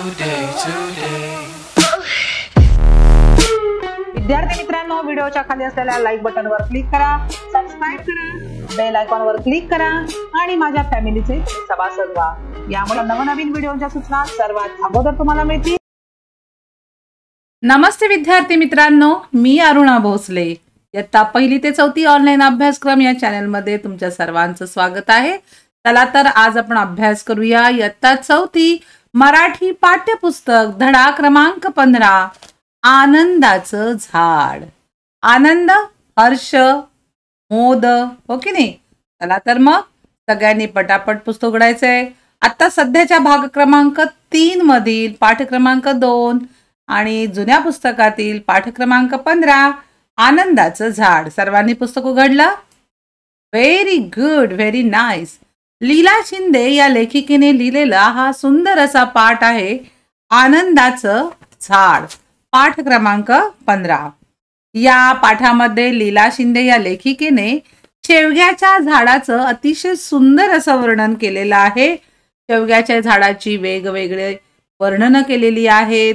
today, today. विद्यार्थी मित्रांनो व्हिडिओच्या खाली असलेल्या लाईक वर क्लिक करा सबस्क्राईब करा बेल आयकॉनवर क्लिक करा आणि माझ्या फॅमिलीचे सभासद व्हा यामुळे नवनवीन व्हिडिओच्या सूचना सर्वात अगोदर तुम्हाला मिळतील नमस्ते विद्यार्थी मित्रांनो मी अरुणा भोसले इयत्ता पहिली ते चौथी ऑनलाईन अभ्यासक्रम या चॅनलमध्ये तुमच्या सर्वांचं स्वागत आहे चला तर आज आपण अभ्यास करूया इयत्ता चौथी मराठी पाठ्यपुस्तक धडा क्रमांक पंधरा आनंदाचं झाड आनंद हर्ष मोद हो की नाही चला तर मग सगळ्यांनी पटापट पुस्तक आहे आता सध्याच्या भाग क्रमांक तीन मधील पाठ क्रमांक दोन आणि जुन्या पुस्तकातील पाठ क्रमांक पंधरा आनंदाचं झाड सर्वांनी पुस्तक उघडलं very good very nice nice. Leela Shinde या लेखिकेने लिहिलेला हा सुंदर असा पाठ आहे आनंदाचं झाड पाठ क्रमांक पंधरा या पाठामध्ये लीला शिंदे या लेखिकेने शेवग्याच्या झाडाचं अतिशय सुंदर असं वर्णन केलेलं आहे शेवग्याच्या झाडाची वेगवेगळे वर्णनं केलेली आहेत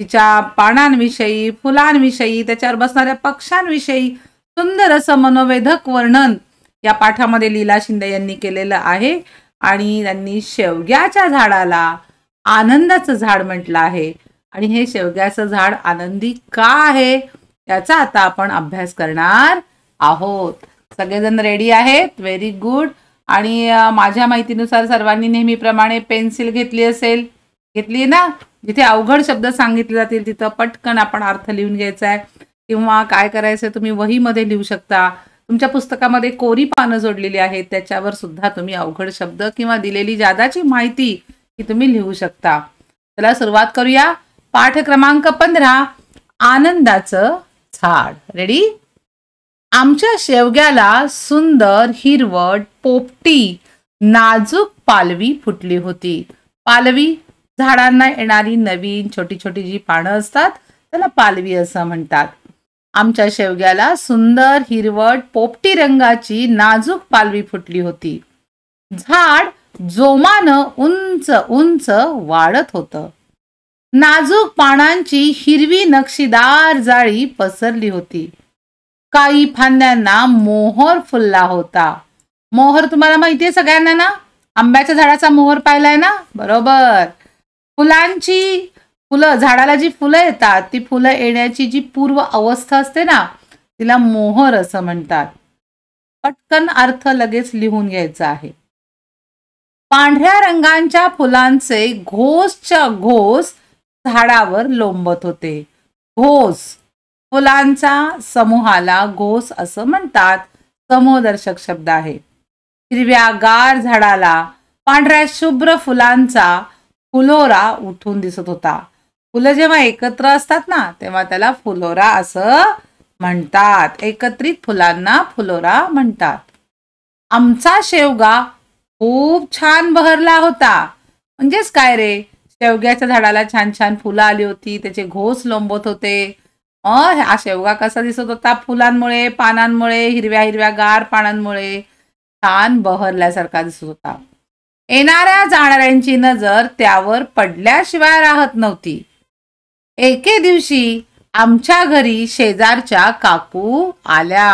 तिच्या पानांविषयी फुलांविषयी त्याच्यावर बसणाऱ्या पक्ष्यांविषयी सुंदर असं मनोवेधक वर्णन या पाठामध्ये लीला शिंदे यांनी केलेलं आहे आणि त्यांनी शेवग्याच्या झाडाला आनंदाचं झाड म्हटलं आहे आणि हे शेवग्याचं झाड आनंदी का आहे याचा आता आपण अभ्यास करणार आहोत सगळेजण रेडी आहेत व्हेरी गुड आणि माझ्या माहितीनुसार सर्वांनी नेहमीप्रमाणे पेन्सिल घेतली असेल घेतली ना जिथे अवघड शब्द सांगितले जातील तिथं पटकन आपण अर्थ लिहून घ्यायचा आहे किंवा काय करायचं तुम्ही वहीमध्ये लिहू शकता तुमच्या पुस्तकामध्ये कोरी पानं जोडलेली आहेत त्याच्यावर सुद्धा तुम्ही अवघड शब्द किंवा दिलेली जादाची माहिती ही तुम्ही लिहू शकता चला सुरुवात करूया पाठ क्रमांक पंधरा आनंदाचं झाड रेडी आमच्या शेवग्याला सुंदर हिरवट पोपटी नाजूक पालवी फुटली होती पालवी झाडांना येणारी नवीन छोटी छोटी जी पानं असतात त्याला पालवी असं म्हणतात आमच्या शेवग्याला सुंदर हिरवट पोपटी रंगाची नाजूक पालवी फुटली होती झाड जोमानं उंच उंच वाढत होतं नाजूक पानांची हिरवी नक्षीदार जाळी पसरली होती काही फांद्यांना मोहर फुलला होता मोहर तुम्हाला माहिती आहे सगळ्यांना ना आंब्याच्या झाडाचा मोहर पाहिलाय ना बरोबर फुलांची फुलं झाडाला जी फुलं येतात ती फुलं येण्याची जी पूर्व अवस्था असते ना तिला मोहर असं म्हणतात पटकन अर्थ लगेच लिहून घ्यायचा आहे पांढऱ्या रंगांच्या फुलांचे घोसच्या घोस झाडावर लोंबत होते घोस फुलांचा समूहाला घोस असं म्हणतात समोदर्शक शब्द आहे हिरव्या गार झाडाला पांढऱ्या शुभ्र फुलांचा फुलोरा उठून दिसत होता फुलं जेव्हा एकत्र असतात ना तेव्हा त्याला फुलोरा असं म्हणतात एकत्रित फुलांना फुलोरा म्हणतात आमचा शेवगा खूप छान बहरला होता म्हणजेच काय रे शेवग्याच्या झाडाला छान छान फुलं आली होती त्याचे घोस लोंबत होते अ हा शेवगा कसा दिसत होता फुलांमुळे पानांमुळे हिरव्या हिरव्या गार पानांमुळे छान बहरल्यासारखा दिसत होता येणाऱ्या जाणाऱ्यांची नजर त्यावर पडल्याशिवाय राहत नव्हती एके दिवशी आमच्या घरी शेजारच्या काकू आल्या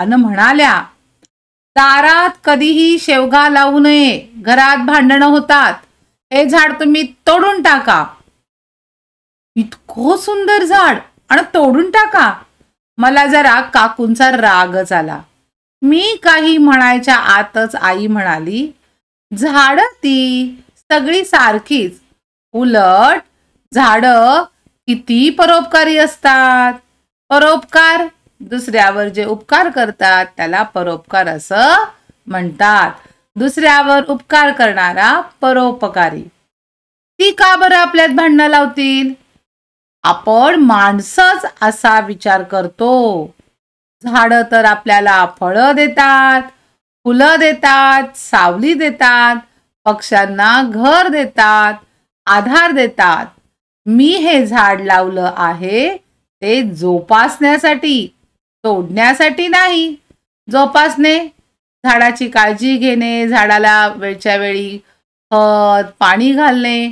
अन म्हणाल्या दारात कधीही शेवगा लावू नये घरात भांडणं होतात हे झाड तुम्ही तोडून टाका इतकं सुंदर झाड आणि तोडून टाका मला जरा काकूंचा रागच आला मी काही म्हणायच्या आतच आई म्हणाली झाड ती सगळी सारखीच उलट झाडं किती परोपकारी असतात परोपकार दुसऱ्यावर जे उपकार करतात त्याला परोपकार असं म्हणतात दुसऱ्यावर उपकार करणारा परोपकारी ती का बरं आपल्यात भांडणं लावतील आपण माणसंच असा विचार करतो झाडं तर आपल्याला फळं देतात फुलं देतात सावली देतात पक्ष्यांना घर देतात आधार देतात मी हे झाड लावलं आहे ते जोपासण्यासाठी तोडण्यासाठी नाही जोपासणे झाडाची काळजी घेणे झाडाला वेळच्या वेळी खत पाणी घालणे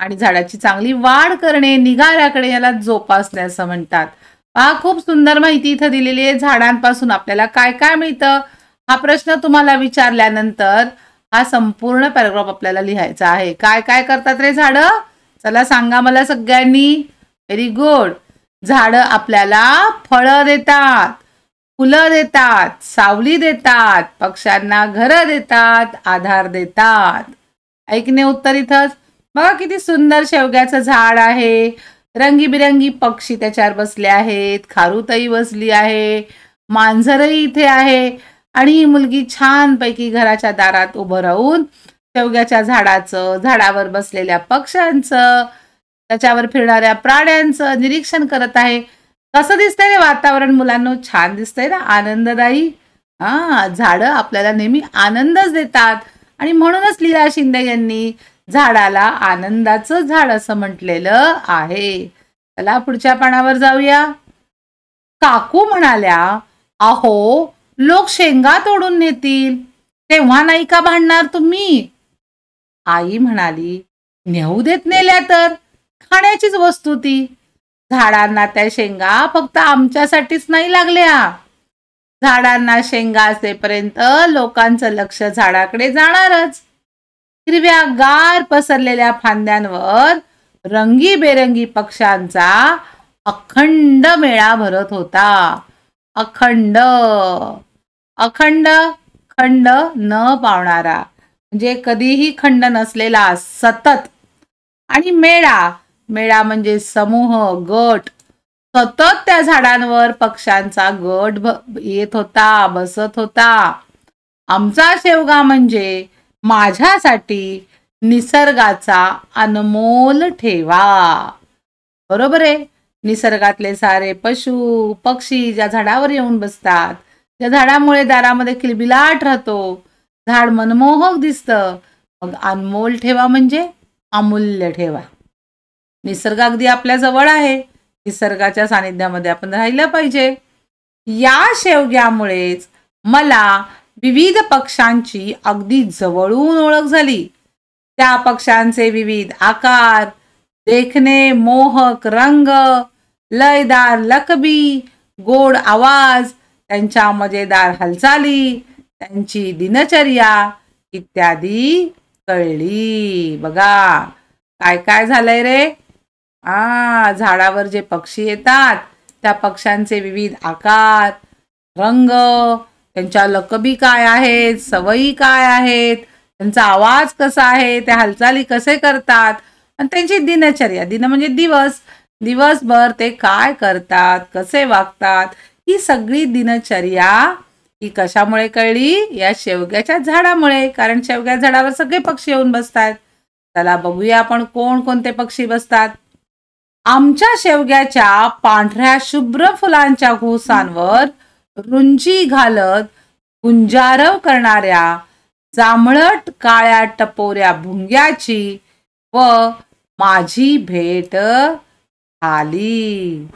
आणि झाडाची चांगली वाढ करणे निगा याला जोपासणे असं म्हणतात पहा खूप सुंदर माहिती इथं दिलेली आहे झाडांपासून आपल्याला काय काय मिळतं हा प्रश्न तुम्हाला विचारल्यानंतर हा संपूर्ण पॅराग्राफ आपल्याला लिहायचा आहे काय काय करतात रे झाडं चला सांगा मला सगळ्यांनी व्हेरी गुड झाड आपल्याला फळं देतात फुलं देतात सावली देतात पक्ष्यांना घरं देतात आधार देतात ऐकणे उत्तर इथंच बघा किती सुंदर शेवग्याचं झाड आहे रंगीबिरंगी पक्षी त्याच्यावर बसले आहेत खारुताई बसली आहे मांजरही इथे आहे आणि ही मुलगी छानपैकी घराच्या दारात उभं राहून शेवग्याच्या झाडाचं झाडावर बसलेल्या पक्ष्यांचं त्याच्यावर फिरणाऱ्या प्राण्यांचं निरीक्षण करत आहे कसं दिसतंय वातावरण मुलांना छान दिसतंय ना आनंददायी हा झाडं आपल्याला नेहमी आनंदच देतात आणि म्हणूनच लीला शिंदे यांनी झाडाला आनंदाचं झाड असं म्हटलेलं आहे चला पुढच्या पानावर जाऊया काकू म्हणाल्या अहो लोक शेंगा तोडून नेतील तेव्हा नाही का भांडणार तुम्ही आई म्हणाली नेऊ देत नेल्या तर खाण्याचीच वस्तू ती झाडांना त्या शेंगा फक्त आमच्यासाठीच नाही लागल्या झाडांना शेंगा असेपर्यंत लोकांचं लक्ष झाडाकडे जाणारच हिरव्या गार पसरलेल्या फांद्यांवर रंगीबेरंगी पक्ष्यांचा अखंड मेळा भरत होता अखंड अखंड खंड न पावणारा म्हणजे कधीही खंड नसलेला सतत आणि मेळा मेळा म्हणजे समूह गट सतत त्या झाडांवर पक्ष्यांचा गट येत होता बसत होता आमचा शेवगा म्हणजे माझ्यासाठी निसर्गाचा अनमोल ठेवा बरोबर आहे निसर्गातले सारे पशु पक्षी ज्या झाडावर येऊन बसतात त्या झाडामुळे दारामध्ये किलबिलाट राहतो झाड मनमोहक दिसत मग अनमोल ठेवा म्हणजे अमूल्य ठेवा निसर्ग अगदी आपल्या जवळ आहे निसर्गाच्या सानिध्यामध्ये आपण राहिलं पाहिजे या शेवग्यामुळेच मला विविध पक्षांची अगदी जवळून ओळख झाली त्या पक्ष्यांचे विविध आकार देखणे मोहक रंग लयदार लकबी गोड आवाज त्यांच्या मजेदार हालचाली त्यांची दिनचर्या इत्यादी कळली बघा काय काय झालंय रे आ झाडावर जे पक्षी येतात त्या पक्ष्यांचे विविध आकार रंग त्यांच्या लकबी काय आहेत सवयी काय आहेत त्यांचा आवाज कसा आहे त्या हालचाली कसे करतात आणि त्यांची दिनचर्या दिन म्हणजे दिवस दिवसभर ते काय करतात कसे वागतात ही सगळी दिनचर्या ती कशामुळे कळली या शेवग्याच्या झाडामुळे कारण शेवग्या झाडावर सगळे पक्षी येऊन बसतात चला बघूया आपण कोण कोणते पक्षी बसतात आमच्या शेवग्याच्या पांढऱ्या शुभ्र फुलांच्या घोसांवर रुंजी घालत गुंजारव करणाऱ्या जांभळट काळ्या टपोऱ्या भुंग्याची व माझी भेट झाली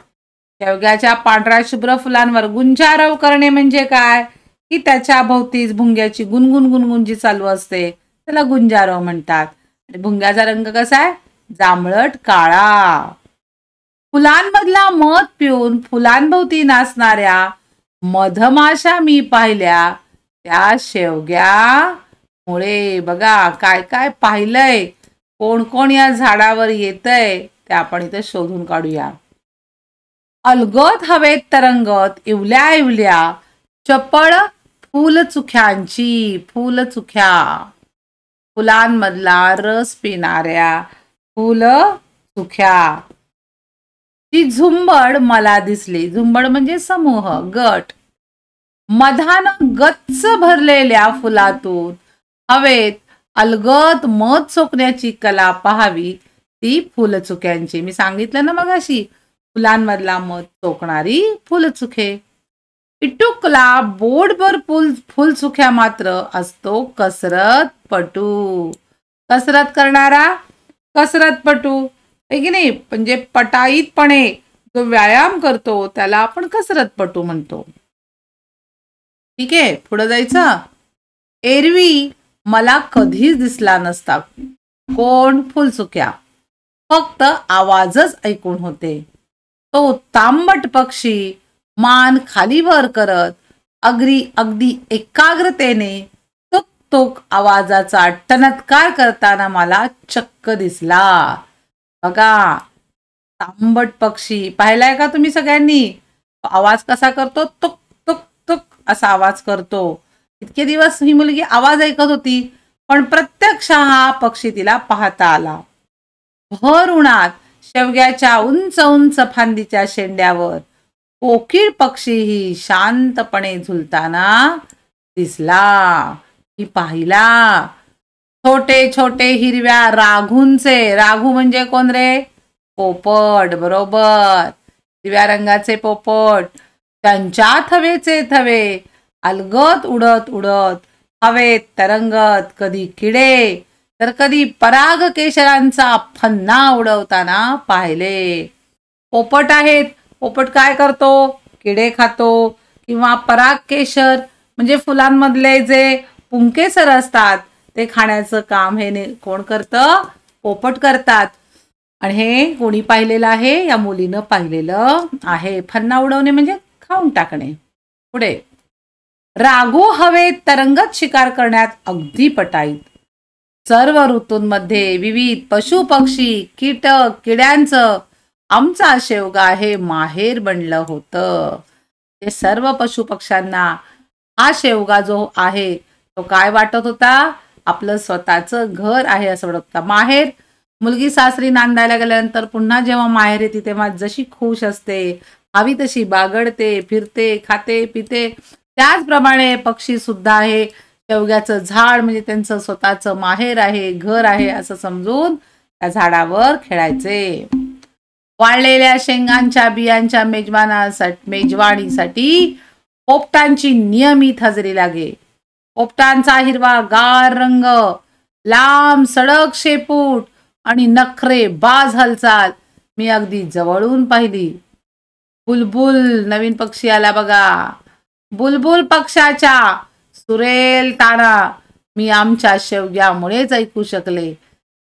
शेवग्याच्या पांढऱ्या शुभ्र फुलांवर गुंजारव करणे म्हणजे काय की त्याच्या भोवतीच भुंग्याची गुणगुण गुणगुण जी चालू असते त्याला गुंजारव म्हणतात आणि भुंग्याचा रंग कसा आहे जांभळट काळा फुलांमधला मध पिऊन फुलांभोवती नाचणाऱ्या मधमाशा मी पाहिल्या त्या शेवग्या मुळे बघा काय काय पाहिलंय कोण कोण या झाडावर येतंय ते आपण इथं शोधून काढूया अलगद हवेत तरंगत इवल्या इवल्या चपळ फुल फुलचुख्या फुलांमधला रस पिणाऱ्या फुल चुख्या ती झुंबड मला दिसली झुंबड म्हणजे समूह गट मधान गच्च भरलेल्या फुलातून हवेत अलगत मध सोकण्याची कला पाहावी ती चुक्यांची मी सांगितलं ना अशी फुलांमधला मध फुल फुलचुखे इटुकला बोर्डभर फुल फुलचुख्या मात्र असतो कसरत पटू कसरत करणारा कसरतपटू हे की नाही म्हणजे पटाईतपणे जो व्यायाम करतो त्याला आपण कसरतपटू म्हणतो ठीक आहे पुढे जायचं एरवी मला कधीच दिसला नसता कोण फुलचुक्या फक्त आवाजच ऐकून होते तो तांबट पक्षी मान खाली भर करत अगदी अगदी एकाग्रतेने तुक तुक आवाजाचा टनत्कार करताना मला चक्क दिसला बघा तांबट पक्षी पाहिलाय का तुम्ही सगळ्यांनी आवाज कसा करतो तुक तुक तुक असा आवाज करतो इतके दिवस ही मुलगी आवाज ऐकत होती पण प्रत्यक्ष हा पक्षी तिला पाहता आला भर उन्हात शेवग्याच्या उंच उंच फांदीच्या शेंड्यावर पक्षी पक्षीही शांतपणे झुलताना दिसला की पाहिला छोटे छोटे हिरव्या राघूंचे राघू म्हणजे कोण रे पोपट बरोबर हिरव्या रंगाचे पोपट त्यांच्या थवेचे थवे अलगत उडत उडत हवेत तरंगत कधी किडे तर कधी पराग केशरांचा फन्ना उडवताना पाहिले पोपट आहेत पोपट काय करतो किडे खातो किंवा पराग केशर म्हणजे फुलांमधले जे पुंकेसर असतात ते खाण्याचं काम हे कोण करतं पोपट करतात आणि हे कोणी पाहिलेलं आहे या मुलीनं पाहिलेलं आहे फन्ना उडवणे म्हणजे खाऊन टाकणे पुढे रागो हवेत तरंगत शिकार करण्यात अगदी पटाईत सर्व ऋतूंमध्ये विविध पशु पक्षी कीटक किड्यांच आमचा शेवगा आहे माहेर बनलं होतं ते सर्व पशु पक्ष्यांना हा शेवगा जो आहे तो काय वाटत होता आपलं स्वतःचं घर आहे असं वाटत होता माहेर मुलगी सासरी नांदायला गेल्यानंतर पुन्हा जेव्हा माहेर येते तेव्हा जशी खुश असते हवी तशी बागडते फिरते खाते पिते त्याचप्रमाणे पक्षी सुद्धा आहे शेवग्याचं झाड म्हणजे त्यांचं स्वतःचं माहेर आहे घर आहे असं समजून त्या झाडावर खेळायचे वाळलेल्या शेंगांच्या बियांच्या मेजवानासाठी मेजवाणीसाठी पोपटांची नियमित हजेरी लागे पोपटांचा हिरवा गार रंग लांब सडक शेपूट आणि नखरे बाज हालचाल मी अगदी जवळून पाहिली बुलबुल नवीन पक्षी आला बघा बुलबुल पक्षाच्या सुरेल तारा मी आमच्या शेवग्यामुळेच ऐकू शकले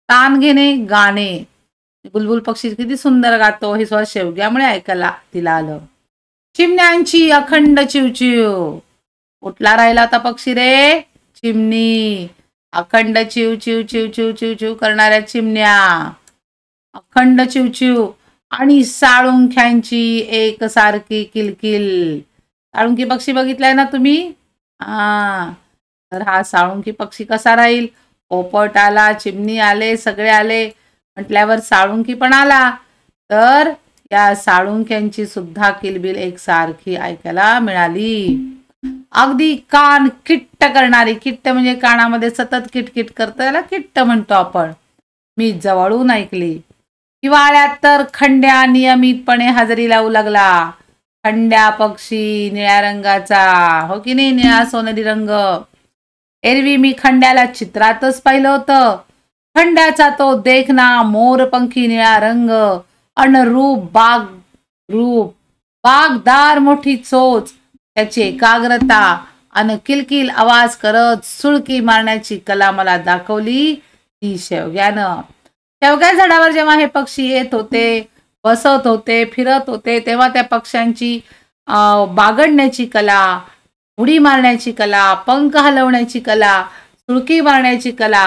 ताण घेणे गाणे बुलबुल पक्षी किती सुंदर गातो हे स्वतः शेवग्यामुळे ऐकायला तिला आलं चिमण्यांची अखंड चिवचिव कुठला राहिला आता पक्षी रे चिमणी अखंड चिव चिव चिव चिव चिव चिव करणाऱ्या चिमण्या अखंड चिवचिव आणि साळुंख्यांची सारखी किलकिल साळुंखी पक्षी बघितलाय ना तुम्ही हा तर हा साळुंकी पक्षी कसा राहील पोपट आला चिमणी आले सगळे आले म्हटल्यावर साळुंकी पण आला तर या साळुंक्यांची सुद्धा किलबिल एक सारखी ऐकायला मिळाली अगदी कान किट्ट करणारी किट्ट म्हणजे कानामध्ये सतत किटकिट त्याला किट्ट म्हणतो आपण मी जवळून ऐकली हिवाळ्यात तर खंड्या नियमितपणे हजेरी लावू लागला खंड्या पक्षी निळ्या रंगाचा हो की नाही निळा सोनेरी रंग एरवी मी खंड्याला चित्रातच पाहिलं होतं खंड्याचा तो देखना मोर पंखी निळा रंग रूप बाग रूप बागदार मोठी चोच त्याची एकाग्रता अन किलकिल आवाज करत सुळकी मारण्याची कला मला दाखवली ती शेवग्यानं शेवग्या झाडावर जेव्हा हे पक्षी येत होते बसत होते फिरत होते तेव्हा त्या पक्ष्यांची बागडण्याची कला उडी मारण्याची कला पंख हलवण्याची कला सुळकी मारण्याची कला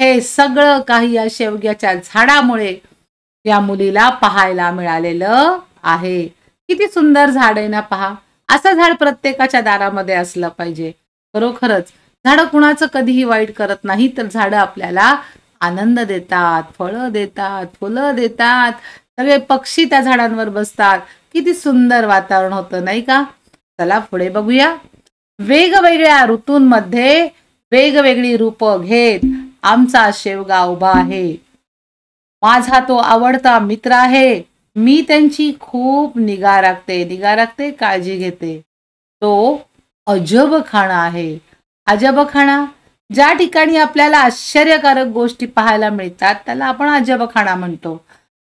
हे सगळं काही या शेवग्याच्या झाडामुळे या मुलीला पाहायला मिळालेलं आहे किती सुंदर झाड आहे ना पहा असं झाड प्रत्येकाच्या दारामध्ये असलं पाहिजे खरोखरच झाडं कुणाचं कधीही वाईट करत नाही तर झाडं आपल्याला आनंद देतात फळं देतात फुलं देतात सगळे पक्षी त्या झाडांवर बसतात किती सुंदर वातावरण होतं नाही का चला पुढे बघूया वेगवेगळ्या ऋतूंमध्ये वेगवेगळी रूपं घेत आमचा शेवगा उभा आहे माझा तो आवडता मित्र आहे मी त्यांची खूप निगा राखते निगा राखते काळजी घेते तो अजब आहे अजब ज्या ठिकाणी आपल्याला आश्चर्यकारक गोष्टी पाहायला मिळतात त्याला आपण अजब म्हणतो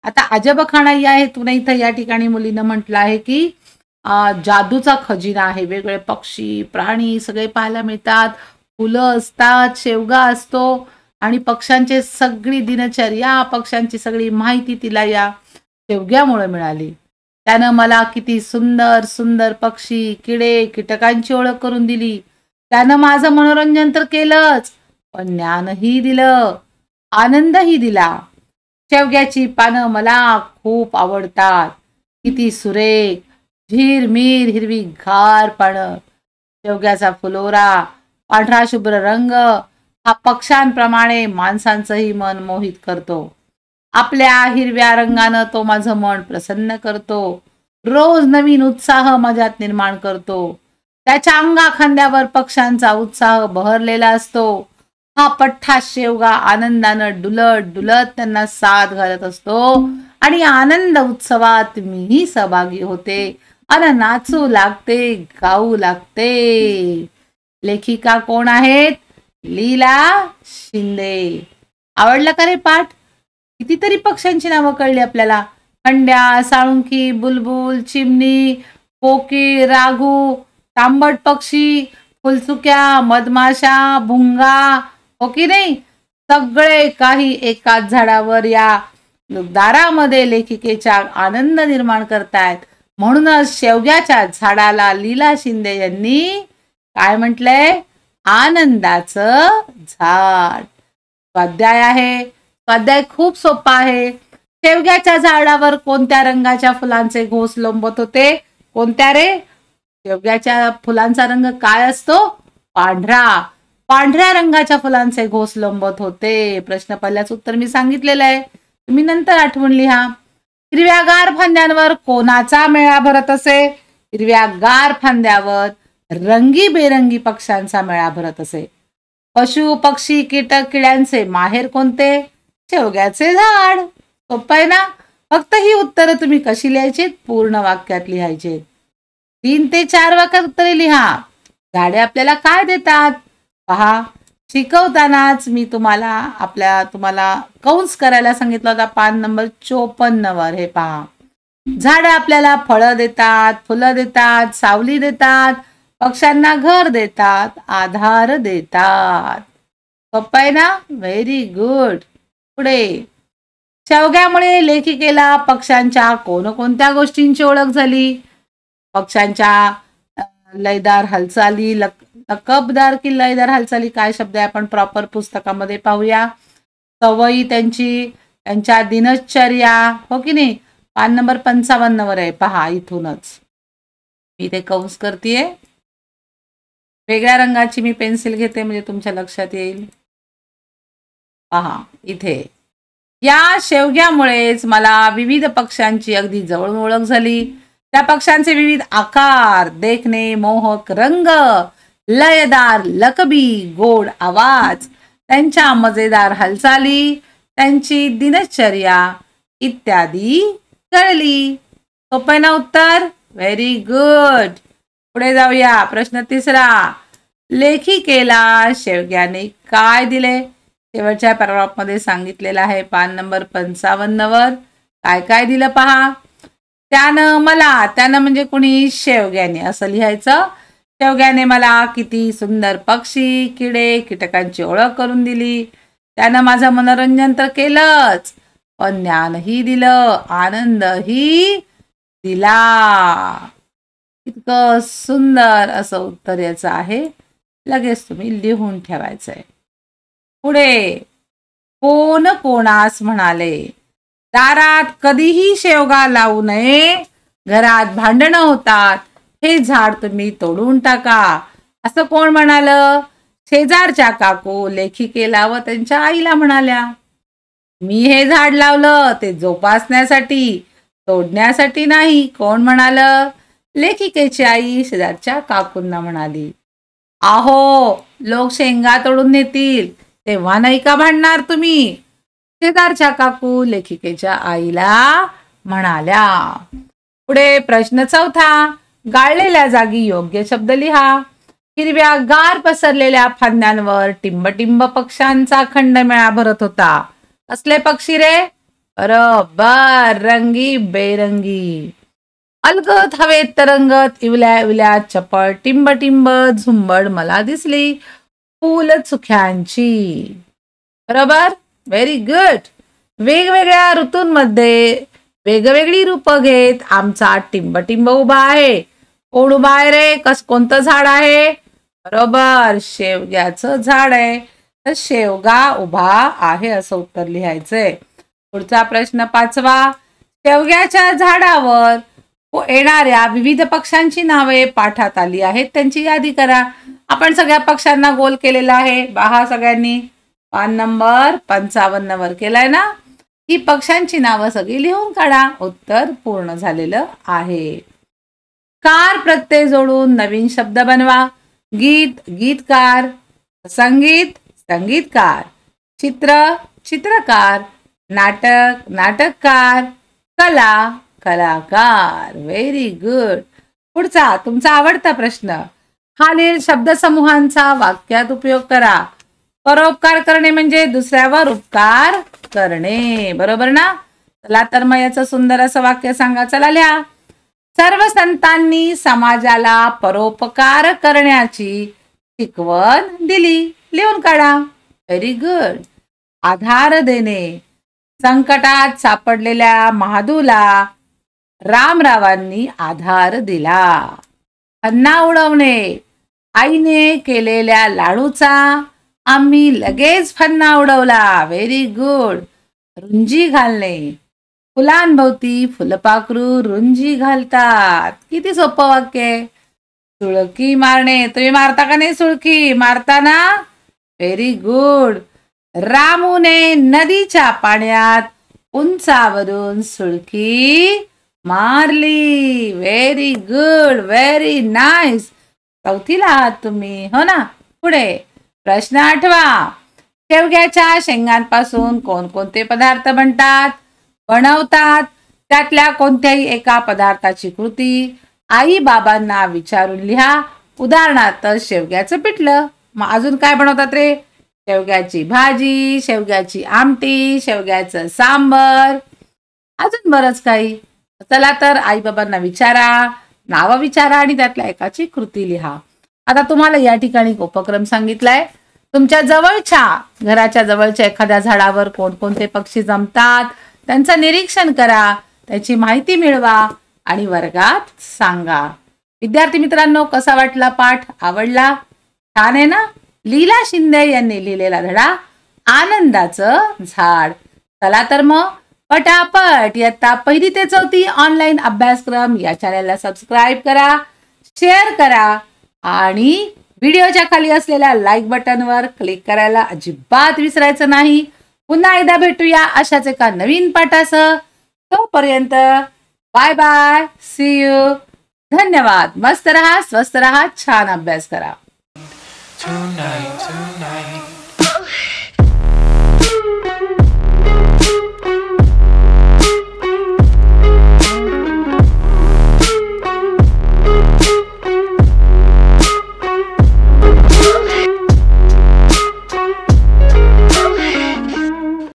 आता अजबखाना या तुला इथं या ठिकाणी मुलीनं म्हटलं आहे की जादूचा खजिना आहे वेगवेगळे पक्षी प्राणी सगळे पाहायला मिळतात फुलं असतात शेवगा असतो आणि पक्ष्यांचे सगळी दिनचर्या पक्ष्यांची सगळी माहिती तिला या शेवग्यामुळे मिळाली त्यानं मला किती सुंदर सुंदर पक्षी किडे कीटकांची ओळख करून दिली त्यानं माझं मनोरंजन तर केलंच पण ज्ञानही दिलं आनंदही दिला शेवग्याची पानं मला खूप आवडतात किती सुरेख मीर हिरवी घार पानं शेवग्याचा फुलोरा पांढरा शुभ्र रंग हा पक्ष्यांप्रमाणे माणसांचंही मन मोहित करतो आपल्या हिरव्या रंगानं तो माझं मन प्रसन्न करतो रोज नवीन उत्साह माझ्यात निर्माण करतो त्याच्या अंगा खांद्यावर पक्ष्यांचा उत्साह बहरलेला असतो हा पठ्ठा शेवगा आनंदानं डुलत डुलत त्यांना साथ घालत असतो आणि आनंद उत्सवात मीही सहभागी होते अरे नाचू लागते गाऊ लागते लेखिका कोण आहेत लीला शिंदे आवडला का रे पाठ कितीतरी पक्ष्यांची नावं कळली आपल्याला खंड्या साळुंकी बुलबुल चिमणी कोकी राघू तांबट पक्षी फुलसुक्या मधमाशा भुंगा हो की नाही सगळे काही एकाच झाडावर या दारामध्ये लेखिकेच्या आनंद निर्माण करतायत म्हणूनच शेवग्याच्या झाडाला लीला शिंदे यांनी काय म्हटलंय आनंदाचं झाड स्वाध्याय आहे स्वाध्याय खूप सोपा आहे शेवग्याच्या झाडावर कोणत्या रंगाच्या फुलांचे घोस लोंबत होते कोणत्या रे शेवग्याच्या फुलांचा रंग काय असतो पांढरा पांढऱ्या रंगाच्या फुलांचे घोस लंबत होते प्रश्न पहिल्याच उत्तर मी सांगितलेलं आहे तुम्ही नंतर आठवण लिहा हिरव्यागार फांद्यांवर कोणाचा मेळा भरत असे हिरव्यागार फांद्यावर रंगीबेरंगी पक्ष्यांचा मेळा भरत असे पशु पक्षी कीटक किड्यांचे माहेर कोणते शेवग्याचे झाड सोप आहे ना फक्त ही उत्तरं तुम्ही कशी लिहायची पूर्ण वाक्यात लिहायचे तीन ते चार वाक्यात उत्तरे लिहा झाडे आपल्याला काय देतात पहा शिकवतानाच मी तुम्हाला आपल्या तुम्हाला कौंस करायला सांगितलं होता पान नंबर चोपन्नवर हे पहा झाड आपल्याला फळं देतात फुलं देतात सावली देतात पक्ष्यांना घर देतात आधार देतात पप्पा ना व्हेरी गुड पुढे शेवग्यामुळे लेखिकेला पक्ष्यांच्या कोणकोणत्या गोष्टींची ओळख झाली पक्ष्यांच्या लयदार हालचाली कपदार किल्लाईदार हालचाली काय शब्द आहे आपण प्रॉपर पुस्तकामध्ये पाहूया सवयी त्यांची त्यांच्या दिनचर्या हो की नाही पान नंबर पंचावन्नवर आहे पहा इथूनच मी ते कौस करते वेगळ्या रंगाची मी पेन्सिल घेते म्हणजे तुमच्या लक्षात येईल पहा इथे या शेवग्यामुळेच मला विविध पक्ष्यांची अगदी जवळून ओळख झाली त्या पक्ष्यांचे विविध आकार देखणे मोहक रंग लयदार लकबी गोड आवाज त्यांच्या मजेदार हालचाली त्यांची दिनचर्या इत्यादी कळली सोपे उत्तर व्हेरी गुड पुढे जाऊया प्रश्न तिसरा लेखिकेला शेवग्याने काय दिले शेवटच्या पॅराग्राफमध्ये सांगितलेलं आहे पान नंबर पंचावन्नवर काय काय दिलं पहा त्यानं मला त्यानं म्हणजे कुणी शेवग्याने असं लिहायचं शेवग्याने मला किती सुंदर पक्षी किडे कीटकांची ओळख करून दिली त्यानं माझं मनोरंजन तर केलंच पण ज्ञानही दिलं आनंदही दिला इतकं सुंदर असं उत्तर याचं आहे लगेच तुम्ही लिहून ठेवायचंय पुढे कोण कोणास म्हणाले दारात कधीही शेवगा लावू नये घरात भांडणं होतात हे झाड तुम्ही तोडून टाका असं कोण म्हणाल शेजारच्या काकू लेखिकेला व त्यांच्या आईला म्हणाल्या मी हे झाड लावलं ते जोपासण्यासाठी तोडण्यासाठी नाही कोण म्हणाल लेखिकेची आई शेजारच्या काकूंना म्हणाली आहो लोक शेंगा तोडून नेतील तेव्हा नाही का भांडणार तुम्ही शेजारच्या काकू लेखिकेच्या आईला म्हणाल्या पुढे प्रश्न चौथा गाळलेल्या जागी योग्य शब्द लिहा हिरव्या गार पसरलेल्या फांद्यांवर टिंबटिंब पक्ष्यांचा खंड मेळा भरत होता असले पक्षी रे रबर रंगी बेरंगी अलगत हवेत तरंगत इवल्या इवल्या चपळ टिंबटिंब झुंबड मला दिसली फुल चुख्यांची बरोबर व्हेरी गुड वेगवेगळ्या ऋतूंमध्ये वेगवेगळी रूप घेत आमचा टिंबटिंब उभा आहे कोण उभा आहे रे कस कोणतं झाड आहे बरोबर शेवग्याचं झाड आहे तर शेवगा उभा आहे असं उत्तर लिहायचंय पुढचा प्रश्न पाचवा शेवग्याच्या झाडावर येणाऱ्या विविध पक्षांची नावे पाठात आली आहेत त्यांची यादी करा आपण सगळ्या पक्षांना गोल केलेला आहे बाहा सगळ्यांनी पान नंबर पंचावन्न वर केलाय ना ही पक्षांची नावं सगळी लिहून काढा उत्तर पूर्ण झालेलं आहे कार प्रत्यय जोडून नवीन शब्द बनवा गीत गीतकार संगीत संगीतकार चित्र चित्रकार नाटक नाटककार कला कलाकार व्हेरी गुड पुढचा तुमचा आवडता प्रश्न खालील शब्दसमूहांचा वाक्यात उपयोग करा परोपकार करणे म्हणजे दुसऱ्यावर उपकार करणे बरोबर ना चला तर मग याचं सुंदर असं वाक्य सांगा चला लिहा सर्व संतांनी समाजाला परोपकार करण्याची शिकवण दिली लिहून काढा व्हेरी गुड आधार देणे संकटात सापडलेल्या महादूला रामरावांनी आधार दिला अन्ना उडवणे आईने केलेल्या लाडूचा आम्ही लगेच फन्ना उडवला व्हेरी गुड रुंजी घालणे फुलांभोवती फुलपाखरू रुंजी घालतात किती सोपं वाक्य सुळकी मारणे तुम्ही मारता का नाही सुळकी मारताना व्हेरी गुड रामूने नदीच्या पाण्यात उंचावरून सुळकी मारली व्हेरी गुड व्हेरी नाईस चौथीला आहात तुम्ही हो ना पुढे प्रश्न आठवा शेवग्याच्या शेंगांपासून कोणकोणते पदार्थ बनतात बनवतात त्यातल्या कोणत्याही एका पदार्थाची कृती आई बाबांना विचारून लिहा उदाहरणार्थ शेवग्याचं पिठलं मग अजून काय बनवतात रे शेवग्याची भाजी शेवग्याची आमटी शेवग्याचं सांबर अजून बरंच काही चला तर आई बाबांना विचारा नावं विचारा आणि त्यातल्या एकाची कृती लिहा आता तुम्हाला या ठिकाणी उपक्रम सांगितलाय तुमच्या जवळच्या घराच्या जवळच्या एखाद्या झाडावर कोणकोणते पक्षी जमतात त्यांचं निरीक्षण करा त्याची माहिती मिळवा आणि वर्गात सांगा विद्यार्थी मित्रांनो कसा वाटला पाठ आवडला छान आहे ना लीला शिंदे यांनी लिहिलेला धडा आनंदाचं झाड चला तर मग पटापट इयत्ता पहिली ते चौथी ऑनलाईन अभ्यासक्रम या चॅनलला सबस्क्राईब करा शेअर करा आणि व्हिडिओच्या खाली असलेल्या लाईक बटनवर क्लिक करायला अजिबात विसरायचं नाही पुन्हा एकदा भेटूया अशाच एका नवीन पाठासह तोपर्यंत बाय बाय सी यू धन्यवाद मस्त रहा स्वस्त रहा छान अभ्यास करा